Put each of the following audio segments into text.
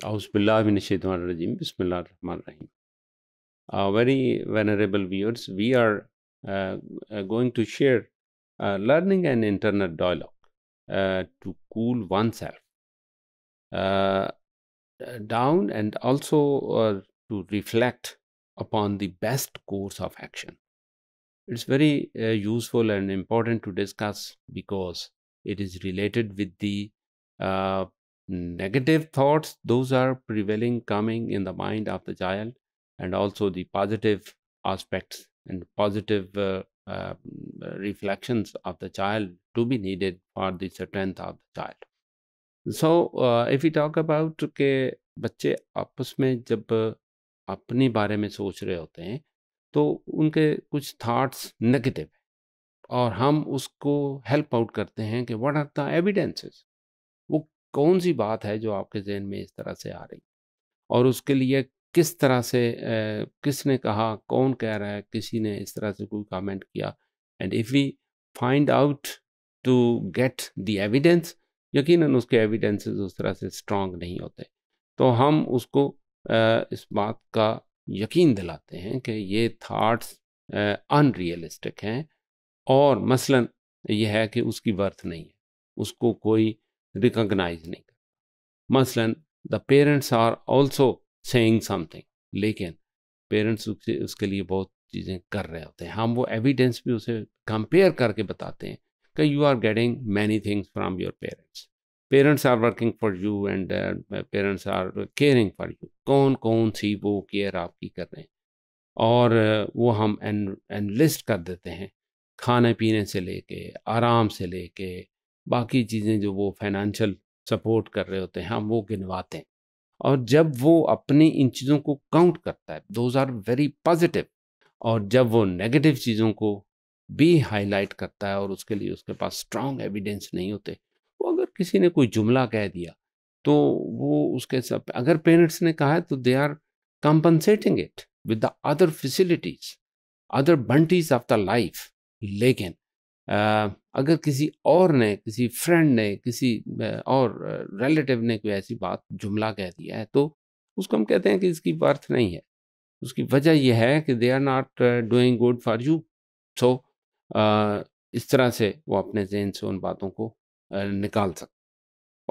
Auzubillahiminashaitanirajim, Rahim. Uh, very venerable viewers, we are uh, uh going to share uh, learning an internal dialogue uh, to cool oneself uh, down and also uh, to reflect upon the best course of action. It's very useful and important to discuss because it is related with the negative thoughts those are prevailing coming in the mind of the child and also the positive aspects and positive uh, uh, reflections of the child to be needed for the strength of the child so uh, if we talk about ke bacche aapas mein jab apne bare mein soch rahe hote hain to unke kuch thoughts negative और हम उसको help out करते हैं कि what are the evidences कौन सी बात है जो आपके जहन में इस तरह से आ रही और उसके लिए किस तरह से ए, किसने कहा कौन कह रहा है किसी ने इस तरह से कोई कमेंट किया and if we find out to get the evidence यकीनन उसके एविडेंसेस उस तरह से स्ट्रांग नहीं होते तो हम उसको ए, इस बात का यकीन दिलाते हैं कि ये थाट्स अनरियलिस्टिक हैं और मसलन यह है कि उसकी बर्थ नहीं है उसको कोई रिकॉग्नाइज नहीं कर मसलन the parents are also saying something लेकिन पेरेंट्स उसके लिए बहुत चीज़ें कर रहे होते हैं हम वो एविडेंस भी उसे कंपेयर करके बताते हैं कि you are getting many things from your parents parents are working for you and parents are caring for you कौन कौन सी वो केयर आपकी कर रहे हैं और uh, वो हम एन एनलिस्ट कर देते हैं खाने पीने से लेके आराम से लेके बाकी चीज़ें जो वो फाइनेंशियल सपोर्ट कर रहे होते हैं हम वो गिनवाते हैं और जब वो अपनी इन चीज़ों को काउंट करता है दोज आर वेरी पॉजिटिव और जब वो नेगेटिव चीज़ों को भी हाईलाइट करता है और उसके लिए उसके पास स्ट्रांग एविडेंस नहीं होते वो अगर किसी ने कोई जुमला कह दिया तो वो उसके सब अगर पेरेंट्स ने कहा है तो they are compensating it with the other facilities other bounties of the life लेकिन अगर किसी और ने किसी फ्रेंड ने किसी और रिलेटिव ने कोई ऐसी बात जुमला कह दिया है तो उसको हम कहते हैं कि इसकी वर्थ नहीं है उसकी वजह यह है कि they are not doing good for you so इस तरह से वो अपने जहन से उन बातों को uh, निकाल सकते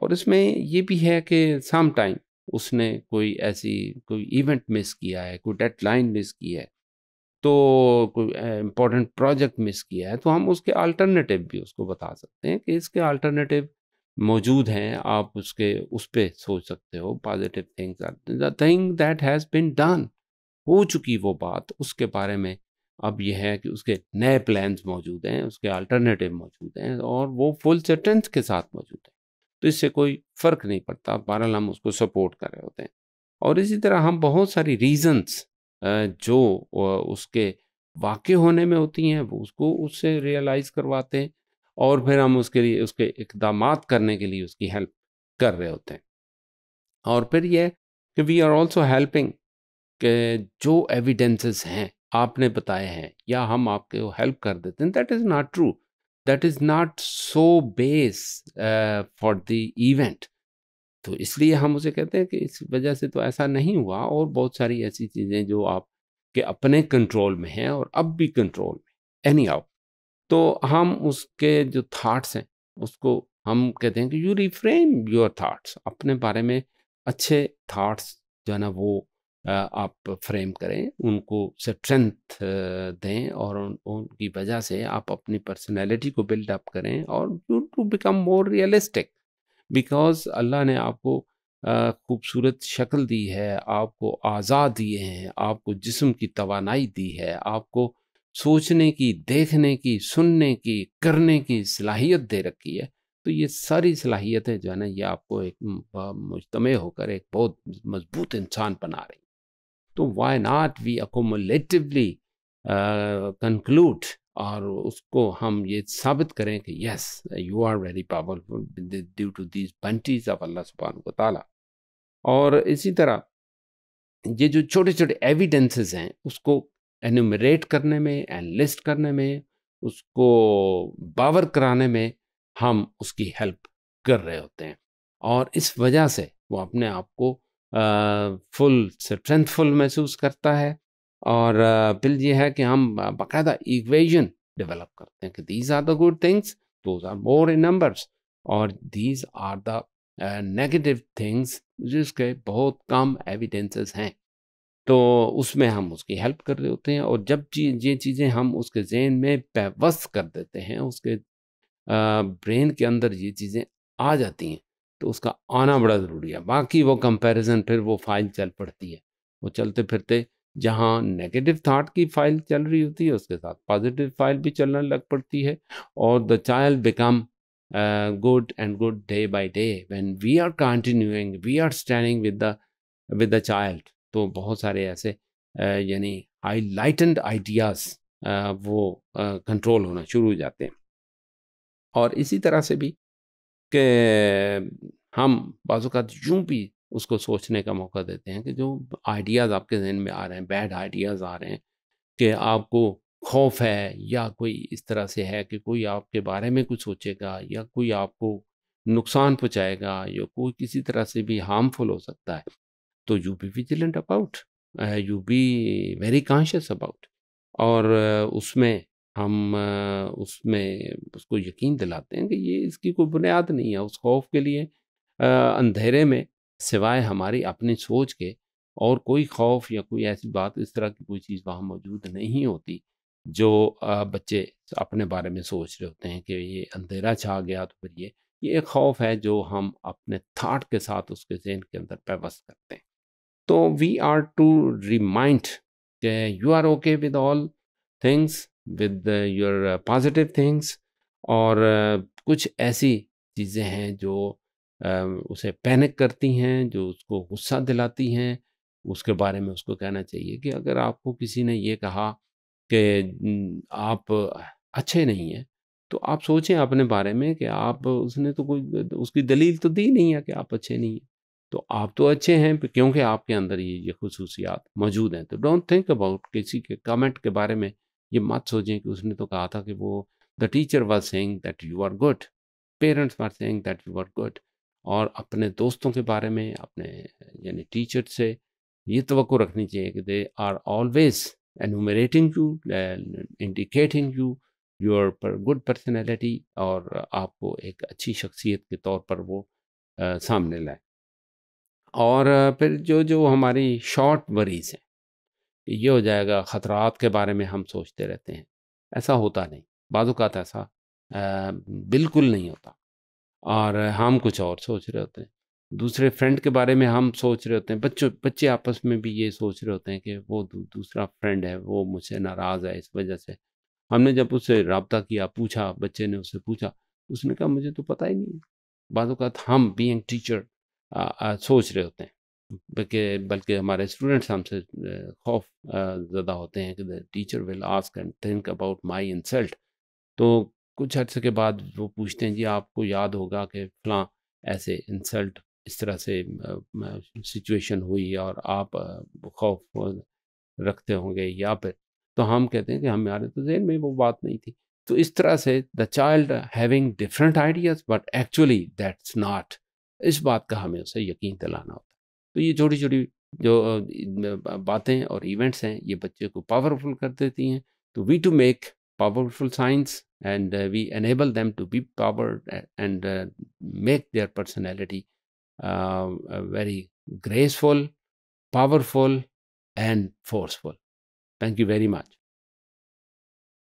और इसमें ये भी है कि सम टाइम उसने कोई ऐसी कोई इवेंट मिस किया है कोई डेडलाइन मिस की है तो कोई इम्पोर्टेंट प्रोजेक्ट मिस किया है तो हम उसके अल्टरनेटिव भी उसको बता सकते हैं कि इसके अल्टरनेटिव मौजूद हैं आप उसके उस पर सोच सकते हो positive things the thing that has been done हो चुकी वो बात उसके बारे में अब यह है कि उसके नए प्लान्स मौजूद हैं उसके अल्टरनेटिव मौजूद हैं और वो फुल सेटेंस के साथ मौजूद हैं तो इससे कोई फ़र्क नहीं पड़ता बहरहाल हम उसको सपोर्ट कर रहे होते हैं और इसी तरह हम बहुत सारी रीजंस जो उसके वाक़ होने में होती हैं वो उसको उससे रियलाइज़ करवाते हैं और फिर हम उसके लिए उसके इकदाम करने के लिए उसकी हेल्प कर रहे होते हैं और फिर यह कि वी आर ऑल्सो हेल्पिंग के जो एविडेंसेस हैं आपने बताए हैं या हम आपके हेल्प कर देते हैं that is not true that is not so base for the event तो इसलिए हम उसे कहते हैं कि इस वजह से तो ऐसा नहीं हुआ और बहुत सारी ऐसी चीज़ें जो आप के अपने कंट्रोल में हैं और अब भी कंट्रोल में एनी आउ तो हम उसके जो थाट्स हैं उसको हम कहते हैं कि यू रिफ्रेम योर थाट्स अपने बारे में अच्छे थाट्स जो है ना वो आप फ्रेम करें उनको स्ट्रेंथ दें और उन, उनकी वजह से आप अपनी पर्सनैलिटी को बिल्डअप करें और you to become more realistic because Allah ने आपको खूबसूरत शक्ल दी है आपको आज़ाद दिए हैं आपको जिसम की तोानाई दी है आपको सोचने की देखने की सुनने की करने की सलाहियत दे रखी है तो ये सारी सलाहियतें जो है ना ये आपको एक मुजतम होकर एक बहुत मजबूत इंसान बना रही तो why not we accumulatively conclude और उसको हम ये साबित करें कि yes you are very powerful due to these bounties of Allah सुबहान को ताला और इसी तरह ये जो छोटे छोटे एविडेंसेस हैं उसको एनुमरेट करने में एनलिस्ट करने में उसको बावर कराने में हम उसकी हेल्प कर रहे होते हैं और इस वजह से वो अपने आप को फुल स्ट्रेंथफुल महसूस करता है और फिर ये है कि हम बाकायदा इक्वेशन डेवलप करते हैं कि these are the good things those are more in numbers और these are the negative things जिसके बहुत कम एविडेंसेस हैं तो उसमें हम उसकी हेल्प कर रहे होते हैं और जब चीज ये चीज़ें हम उसके जहन में पैवस्त कर देते हैं उसके ब्रेन के अंदर ये चीज़ें आ जाती हैं तो उसका आना बड़ा ज़रूरी है बाकी वो कंपैरिजन फिर वो फाइल चल पड़ती है वो चलते फिरते जहाँ नेगेटिव थाट की फाइल चल रही होती है उसके साथ पॉजिटिव फाइल भी चलने लग पड़ती है और the child become good and good day by day when we are continuing we are standing with the with the child तो बहुत सारे ऐसे uh, यानी आई लाइटेंड आइडियाज़ वो कंट्रोल uh, होना शुरू हो जाते हैं और इसी तरह से भी कि हम बाजूक यूं भी उसको सोचने का मौका देते हैं कि जो आइडियाज़ आपके जहन में आ रहे हैं बैड आइडियाज़ आ रहे हैं कि आपको खौफ है या कोई इस तरह से है कि कोई आपके बारे में कुछ सोचेगा या कोई आपको नुकसान पहुँचाएगा या कोई किसी तरह से भी हार्मफुल हो सकता है तो you be vigilant about you be very conscious about और उसमें हम उसमें उसको यकीन दिलाते हैं कि ये इसकी कोई बुनियाद नहीं है उस खौफ के लिए अंधेरे में सिवाय हमारी अपनी सोच के और कोई खौफ या कोई ऐसी बात इस तरह की कोई चीज़ वहाँ मौजूद नहीं होती जो बच्चे अपने बारे में सोच रहे होते हैं कि ये अंधेरा छा गया तो फिर ये ये एक खौफ है जो हम अपने थाट के साथ उसके जहन के अंदर पैवस्त करते हैं तो वी आर टू रिमाइंड के you are okay with all things with your positive things और कुछ ऐसी चीज़ें हैं जो उसे पैनिक करती हैं जो उसको गुस्सा दिलाती हैं उसके बारे में उसको कहना चाहिए कि अगर आपको किसी ने ये कहा कि आप अच्छे नहीं हैं तो आप सोचें अपने बारे में कि आप उसने तो कोई उसकी दलील तो दी नहीं है कि आप अच्छे नहीं हैं तो आप तो अच्छे हैं क्योंकि आपके अंदर ये ये खसूसियात मौजूद हैं तो डोंट थिंक अबाउट किसी के कमेंट के बारे में ये मत सोचें कि उसने तो कहा था कि वो the teacher was saying that you are good parents were saying that you are good और अपने दोस्तों के बारे में अपने यानी टीचर से ये तो रखनी चाहिए कि they are always enumerating you indicating you your पर गुड पर्सनैलिटी और आपको एक अच्छी शख्सियत के तौर पर वो आ, सामने लाए और फिर जो जो हमारी शॉर्ट वरीज हैं ये हो जाएगा ख़तरात के बारे में हम सोचते रहते हैं ऐसा होता नहीं बाज़ात ऐसा आ, बिल्कुल नहीं होता और हम कुछ और सोच रहे होते हैं दूसरे फ्रेंड के बारे में हम सोच रहे होते हैं बच्चों बच्चे आपस में भी ये सोच रहे होते हैं कि वो दू, दूसरा फ्रेंड है वो मुझसे नाराज़ है इस वजह से हमने जब उससे रबता किया पूछा बच्चे ने उससे पूछा उसने कहा मुझे तो पता ही नहीं बातों का हम बीइंग टीचर आ, आ, सोच रहे होते हैं बल्कि बल्कि हमारे स्टूडेंट्स हमसे खौफ ज़्यादा होते हैं कि teacher will ask and think about my insult तो कुछ अर्से के बाद वो पूछते हैं जी आपको याद होगा कि फलां ऐसे इंसल्ट इस तरह से सिचुएशन हुई और आप खौफ रखते होंगे या फिर तो हम कहते हैं कि हमारे तो जहन में वो बात नहीं थी तो इस तरह से the child having different ideas but actually that's not इस बात का हमें उसे यकीन दिलाना होता तो ये छोटी छोटी जो बातें और इवेंट्स हैं ये बच्चे को पावरफुल कर देती हैं तो we to make powerful science and uh, we enable them to be powered uh, and uh, make their personality uh, uh, very graceful, powerful, and forceful. Thank you very much.